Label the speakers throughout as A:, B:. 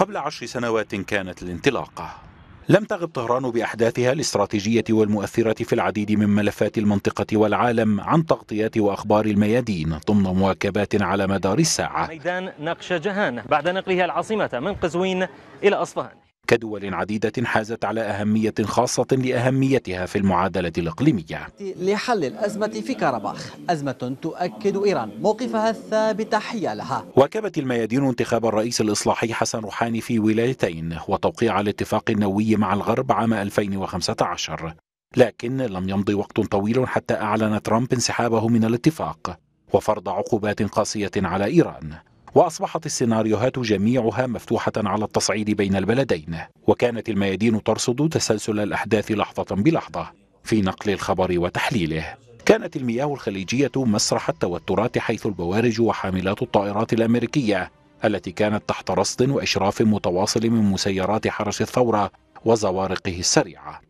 A: قبل عشر سنوات كانت الانطلاقة لم تغب طهران بأحداثها الاستراتيجية والمؤثرة في العديد من ملفات المنطقة والعالم عن تغطيات وأخبار الميادين ضمن مواكبات على مدار الساعة ميدان نقش جهان بعد نقلها العاصمة من قزوين إلى أصفهان كدول عديدة حازت على أهمية خاصة لأهميتها في المعادلة الإقليمية لحل الأزمة في كرباخ أزمة تؤكد إيران موقفها الثابت حيالها واكبت الميادين انتخاب الرئيس الإصلاحي حسن روحاني في ولايتين وتوقيع الاتفاق النووي مع الغرب عام 2015 لكن لم يمضي وقت طويل حتى أعلن ترامب انسحابه من الاتفاق وفرض عقوبات قاسية على إيران وأصبحت السيناريوهات جميعها مفتوحة على التصعيد بين البلدين وكانت الميادين ترصد تسلسل الأحداث لحظة بلحظة في نقل الخبر وتحليله كانت المياه الخليجية مسرح التوترات حيث البوارج وحاملات الطائرات الأمريكية التي كانت تحت رصد وإشراف متواصل من مسيرات حرس الثورة وزوارقه السريعة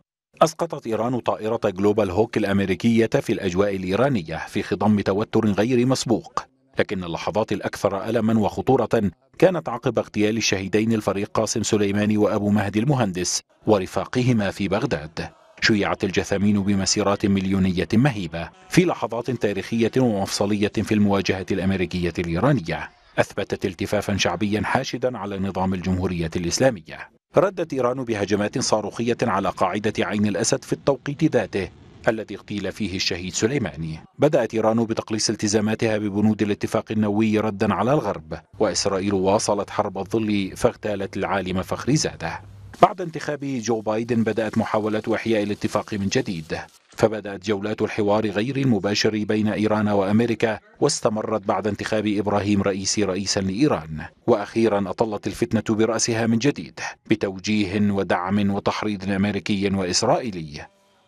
A: أسقطت إيران طائرة جلوبال هوك الأمريكية في الأجواء الإيرانية في خضم توتر غير مسبوق لكن اللحظات الأكثر ألما وخطورة كانت عقب اغتيال الشهيدين الفريق قاسم سليماني وأبو مهدي المهندس ورفاقهما في بغداد شيعت الجثامين بمسيرات مليونية مهيبة في لحظات تاريخية ومفصلية في المواجهة الأمريكية الإيرانية أثبتت التفافا شعبيا حاشدا على نظام الجمهورية الإسلامية ردت إيران بهجمات صاروخية على قاعدة عين الأسد في التوقيت ذاته الذي اغتيل فيه الشهيد سليماني بدأت إيران بتقليص التزاماتها ببنود الاتفاق النووي ردا على الغرب وإسرائيل واصلت حرب الظل فاغتالت العالم فخري زاده بعد انتخاب جو بايدن بدأت محاولة إحياء الاتفاق من جديد فبدأت جولات الحوار غير المباشر بين إيران وأمريكا واستمرت بعد انتخاب إبراهيم رئيسي رئيسا لإيران وأخيرا أطلت الفتنة برأسها من جديد بتوجيه ودعم وتحريض أمريكي وإسرائيلي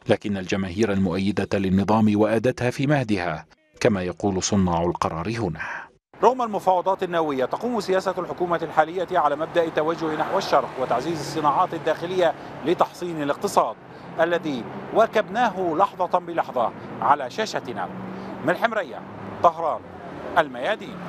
A: لكن الجماهير المؤيدة للنظام وأدتها في مهدها كما يقول صناع القرار هنا رغم المفاوضات النووية تقوم سياسة الحكومة الحالية على مبدأ التوجه نحو الشرق وتعزيز الصناعات الداخلية لتحصين الاقتصاد الذي واكبناه لحظة بلحظة على شاشتنا من الحمرية طهران الميادين